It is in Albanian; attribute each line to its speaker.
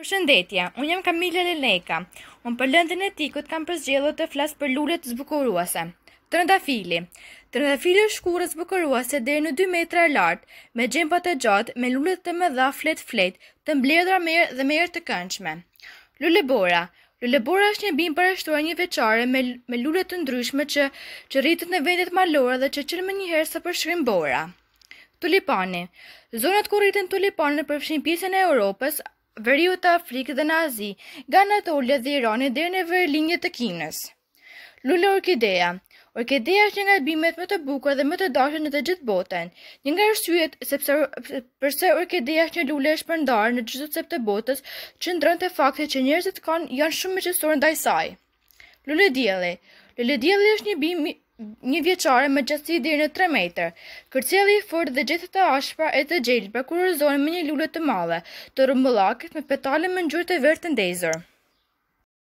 Speaker 1: Për shëndetja, unë jam Kamila Leleka, unë për lëndën e tikut kam përzgjellu të flasë për lullet të zbukuruase. Trëndafili Trëndafili është shkurë zbukuruase dhe në 2 metra lartë, me gjempa të gjatë, me lullet të më dha flet flet, të mbledra merë dhe merë të kënçme. Lullebora Lullebora është një bim për ështuar një veqare me, lullet të ndryshme që, që rritët në vendet malora dhe që qërë më njëherë së përshrim bora. Tulipani Zonat ku rritën tulipani përfshin pjesën e Europës, veriut të Afrikë dhe Nazi, ga në të ullet dhe Irani dhe në verlinjët të Kinës. Lullë Orkidea Orkideja është një nga bimet më të bukur dhe më të dashën në të gjithë botën. Një nga rësujet, sepse përse Orkideja është një lullë e shpërndarë në gjithë të cep të botës, që ndrën të fakte që njerëzit kanë janë shumë me qësorën dajsaj. Lullë Djeli Lullë Djeli është një bimet një vjeqare me gjësi dhirë në 3 meter. Kërcjeli i furë dhe gjithë të ashpra e të gjelpe kërëzohen me një lullet të male, të rëmbëllakit me petale me njërë të vërë të ndezër.